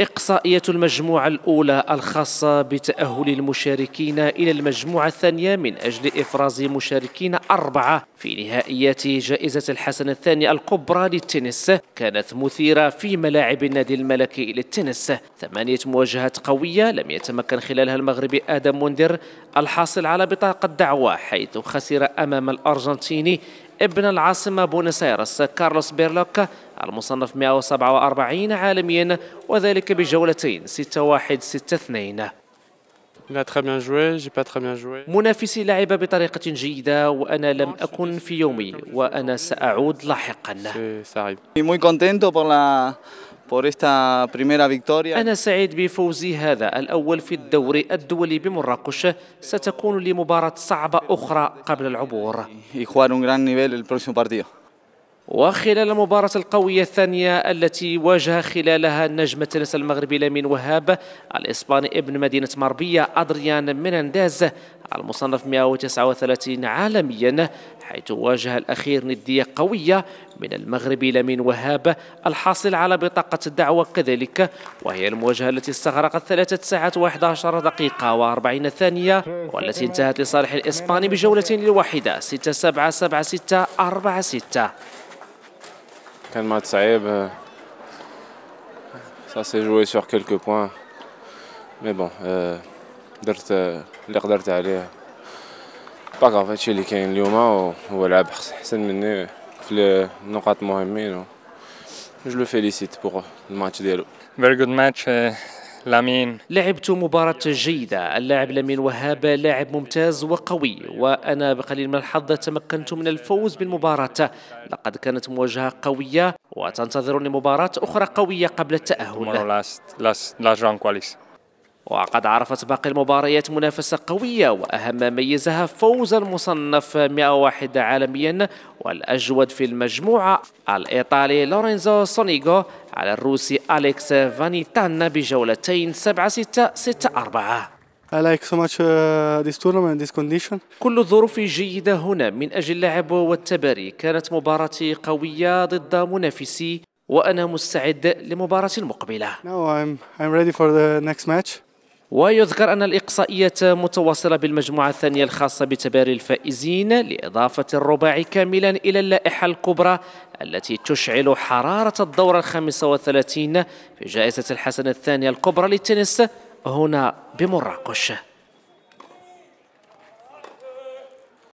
إقصائية المجموعة الأولى الخاصة بتأهل المشاركين إلى المجموعة الثانية من أجل إفراز مشاركين أربعة في نهائيات جائزة الحسن الثاني الكبرى للتنس كانت مثيرة في ملاعب النادي الملكي للتنس ثمانية مواجهات قوية لم يتمكن خلالها المغربي آدم مندر الحاصل على بطاقة دعوة حيث خسر أمام الأرجنتيني ابن العاصمة بونس ايرس كارلوس بيرلوك المصنف 147 عالميا وذلك بجولتين 6-1 6-2 منافسي لعب بطريقة جيدة وأنا لم أكن في يومي وأنا سأعود لاحقا. por esta primera victoria. أنا سعيد بفوزي هذا الأول في الدوري الدولي بمراكش ستكون لي مباراة صعبة أخرى قبل العبور. Y jugar un gran nivel el próximo partido. وخلال المباراة القوية الثانية التي واجه خلالها نجم التنس المغربي لامين وهاب الإسباني ابن مدينة مربية أدريان مينانديز المصنف 139 عالميا حيث واجه الأخير ندية قوية من المغرب لمين وهاب الحاصل على بطاقة الدعوة كذلك وهي المواجهة التي استغرقت ثلاثة ساعات و11 دقيقة و40 ثانية والتي انتهت لصالح الإسباني بجولة الواحدة 6 7 7 6 4 6 كان مات صعيب Ça s'est joué sur quelques points. Mais bon, euh, درت اللي قدرت عليه باكاف هادشي اللي كاين اليوم آه، هو لعب احسن مني في النقاط المهمين جو لو فيليسيت بوغ الماتش ديالو فيري جود ماتش لامين لعبت مباراة جيدة اللاعب لامين وهاب لاعب ممتاز وقوي وأنا بقليل من الحظ تمكنت من الفوز بالمباراة لقد كانت مواجهة قوية وتنتظرني مباراة أخرى قوية قبل التأهل وقد عرفت باقي المباريات منافسة قوية وأهم ميزها فوز المصنف 101 عالميا والأجود في المجموعة الإيطالي لورينزو سونيغو على الروسي أليكس فانيتان بجولتين 7 6 6 4 I like so much uh, this tournament, this condition. كل الظروف جيدة هنا من أجل اللعب والتباري كانت مباراتي قوية ضد منافسي وأنا مستعد لمباراة المقبلة. Now I'm, I'm ready for the next match. ويذكر أن الإقصائية متواصلة بالمجموعة الثانية الخاصة بتباري الفائزين لإضافة الرباعي كاملا إلى اللائحة الكبرى التي تشعل حرارة الدورة الخامسة والثلاثين في جائزة الحسنة الثانية الكبرى للتنس هنا بمراكش